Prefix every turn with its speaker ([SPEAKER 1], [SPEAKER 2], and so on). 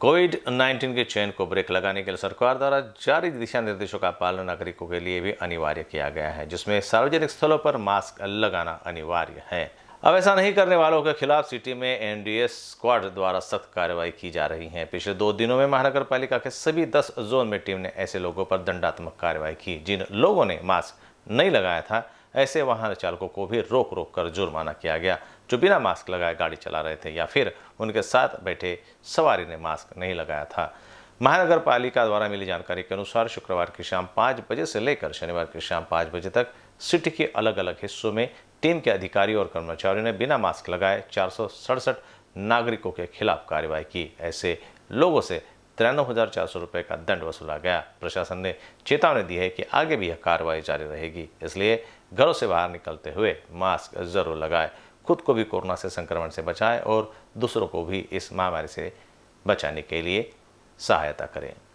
[SPEAKER 1] Covid 19 के chain को break लगाने के लिए सरकार द्वारा जारी दिशा निर्देशों का पालन नागरिकों के लिए भी अनिवार्य किया गया है जिसमें सार्वजनिक स्थलों पर मास्क लगाना अनिवार्य है अब ऐसा नहीं करने वालों के खिलाफ सिटी में एनडीएस स्क्वाड द्वारा सख्त कार्रवाई की जा रही है पिछले दो दिनों में महानगर पालिका के सभी दस जोन में टीम ने ऐसे लोगों पर दंडात्मक कार्रवाई की जिन लोगों ने मास्क नहीं लगाया था ऐसे वाहन चालकों को भी रोक रोक कर जुर्माना किया गया जो बिना मास्क लगाए गाड़ी चला रहे थे या फिर उनके साथ बैठे सवारी ने मास्क नहीं लगाया था महानगर पालिका द्वारा मिली जानकारी के अनुसार शुक्रवार की शाम पाँच बजे से लेकर शनिवार की शाम पाँच बजे तक सिटी के अलग अलग हिस्सों में टीम के अधिकारी और कर्मचारियों ने बिना मास्क लगाए चार नागरिकों के खिलाफ कार्रवाई की ऐसे लोगों से तिरानवे हज़ार चार सौ रुपये का दंड वसूला गया प्रशासन ने चेतावनी दी है कि आगे भी यह कार्रवाई जारी रहेगी इसलिए घरों से बाहर निकलते हुए मास्क जरूर लगाए खुद को भी कोरोना से संक्रमण से बचाएं और दूसरों को भी इस महामारी से बचाने के लिए सहायता करें